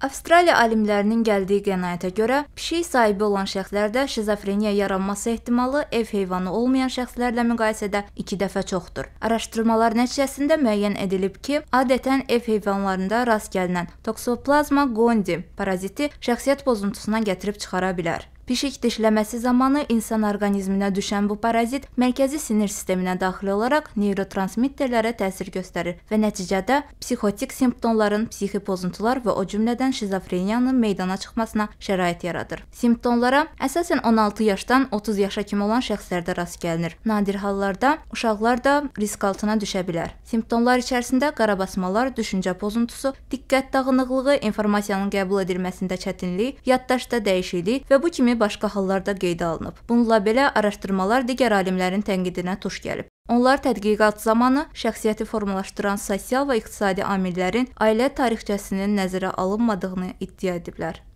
Avstraliya alimlərinin gəldiyi qənaətə görə pişik sahibi olan şəxslərdə şizofreniya yaranması ehtimalı ev heyvanı olmayan şəxslərlə müqayisədə 2 dəfə çoxdur. Araşdırmalar nəticəsində müəyyən edilib ki, adətən ev heyvanlarında rast gəlinən Toxoplasma gondii paraziti şəxsiyyət pozuntusuna gətirib çıxara bilər. Pişik dişləməsi zamanı insan orqanizminə düşən bu parazit mərkəzi sinir sisteminə daxil olaraq neyrotransmitterlərə təsir göstərir və nəticədə psixotik simptomların, psixi pozuntular və o cümlədən şizofreniyanın meydana çıxmasına şərait yaradır. Simptomlara əsasən 16 yaşdan 30 yaşa kimi olan şəxslərdə rast gəlinir. Nadir hallarda uşaqlar da risk altına düşə bilər. Simptomlar içərisində qarabasmalar, düşüncə pozuntusu, diqqət dağınıqlığı, informasiyanın qəbul edilməsində çətinlik, yaddaşda dəyişiklik və bu kimi başqa hallarda qeydə alınıb. Bununla belə araşdırmalar digər alimlərin tənqidinə tuş gəlib. Onlar tədqiqat zamanı şəxsiyyəti formalaşdıran sosial və iqtisadi amillərin ailə tarixçəsinin nəzərə alınmadığını iddia ediblər.